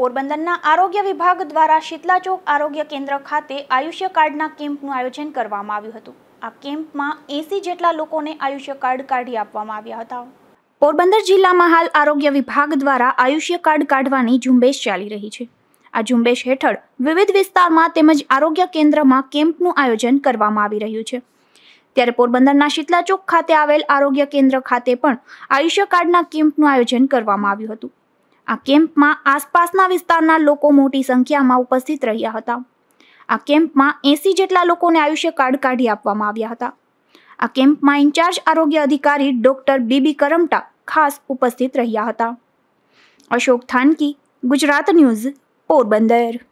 પોરબંદરના આરોગ્ય વિભાગ દ્વારા શીતલા ચોક આરોગ્ય કેન્દ્ર ખાતે આયુષ્ય કાર્ડના કેમ્પનું આયોજન કરવામાં આવ્યું હતું આ કેમ્પમાં એસી જેટલા લોકોને આયુષ્ય કાર્ડ કાઢી આપવામાં આવ્યા હતા પોરબંદર જિલ્લામાં હાલ આરોગ્ય વિભાગ દ્વારા આયુષ્ય કાર્ડ કાઢવાની ઝુંબેશ ચાલી રહી છે આ ઝુંબેશ હેઠળ વિવિધ વિસ્તારમાં તેમજ આરોગ્ય કેન્દ્રમાં કેમ્પનું આયોજન કરવામાં આવી રહ્યું છે ત્યારે પોરબંદરના શીતલા ચોક ખાતે આવેલ આરોગ્ય કેન્દ્ર ખાતે પણ આયુષ્ય કાર્ડના કેમ્પનું આયોજન કરવામાં આવ્યું હતું આ કેમ્પમાં આસપાસના વિસ્તારના લોકો મોટી સંખ્યામાં ઉપસ્થિત રહ્યા હતા આ કેમ્પમાં એસી જેટલા લોકોને આયુષ્ય કાર્ડ કાઢી આપવામાં આવ્યા હતા આ કેમ્પમાં ઇન્ચાર્જ આરોગ્ય અધિકારી ડોક્ટર બીબી કરમટા ખાસ ઉપસ્થિત રહ્યા હતા અશોક થાનકી ગુજરાત ન્યૂઝ પોરબંદર